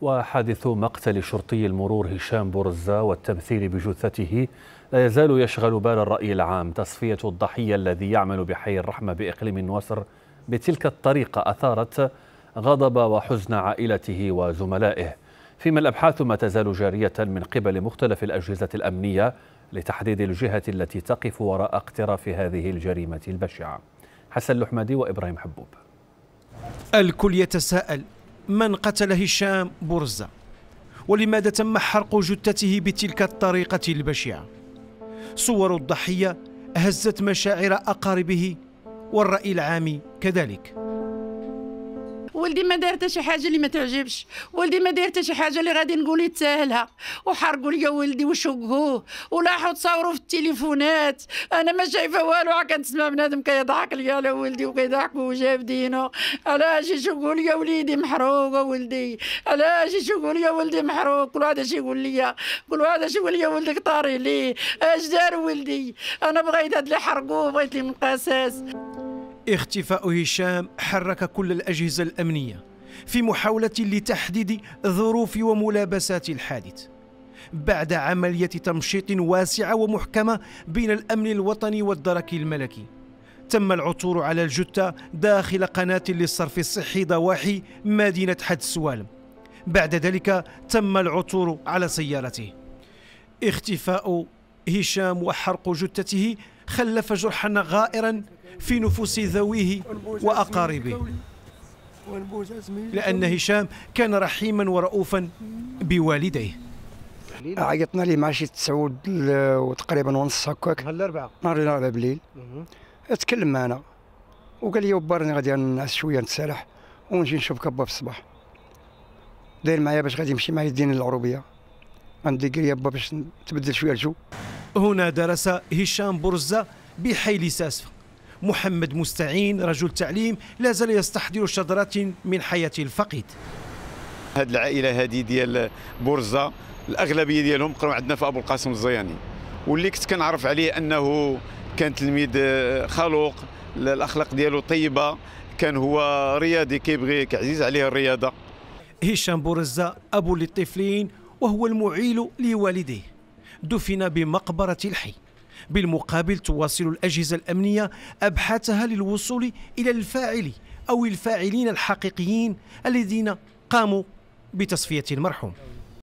وحادث مقتل شرطي المرور هشام بورزا والتمثيل بجثته لا يزال يشغل بال الرأي العام تصفية الضحية الذي يعمل بحي الرحمة بإقليم النوسر بتلك الطريقة أثارت غضب وحزن عائلته وزملائه فيما الأبحاث ما تزال جارية من قبل مختلف الأجهزة الأمنية لتحديد الجهة التي تقف وراء اقتراف هذه الجريمة البشعة حسن لحمدي وإبراهيم حبوب الكل يتساءل من قتل هشام برزة ولماذا تم حرق جثته بتلك الطريقة البشعة صور الضحية هزت مشاعر أقاربه والرأي العام كذلك ولدي ما دار حتى شي حاجه اللي ما تعجبش ولدي ما دار حتى شي حاجه اللي غادي نقول يتساهلها وحرقوا لي ولدي وشقوه ولاحوا تصاوروا في التليفونات انا ما شايفه والو عا كنسمع بنادم كيضحك لي على ولدي وكيضحك وجاب دينو علاش يشقوا لي وليدي محروق ولدي علاش يشقوا لي ولدي محروق كل واحد شي يقول لي كل واحد شي يقول لي ولدك طاري ليه اش دار ولدي انا بغيت هاد اللي حرقوه بغيت لي من قساس اختفاء هشام حرك كل الأجهزة الأمنية في محاولة لتحديد ظروف وملابسات الحادث بعد عملية تمشيط واسعة ومحكمة بين الأمن الوطني والدرك الملكي تم العثور على الجثة داخل قناة للصرف الصحي ضواحي مدينة حد سوالم بعد ذلك تم العثور على سيارته اختفاء هشام وحرق جثته خلف جرحا غائرا في نفوس ذويه وأقاربه لأن هشام كان رحيما ورؤوفا بوالديه عيطنا لي مع شي تسعود وتقريبا ونص هكاك نهار الاربعاء نهار الاربعاء بالليل اتكلم معنا وقال لي با راني غادي نعس شويه نتسالح ونجي نشوف كبا في الصباح داير معايا باش غادي نمشي معايا الدين العروبيه عندي قريه با باش نتبدل شويه الجو هنا درس هشام برزه بحي لساسفه محمد مستعين رجل تعليم لا زال يستحضر شذرات من حياة الفقيد هذه العائلة هذه ديال بورزة الأغلبية ديالهم قراو عندنا في أبو القاسم الزياني واللي كنت كنعرف عليه أنه كان تلميذ آه، خلوق الأخلاق ديالو طيبة كان هو رياضي كيبغي كعزيز عليه الرياضة هشام بورزة أبو للطفلين وهو المعيل لوالديه دفن بمقبرة الحي بالمقابل تواصل الأجهزة الأمنية أبحاثها للوصول إلى الفاعل أو الفاعلين الحقيقيين الذين قاموا بتصفية المرحوم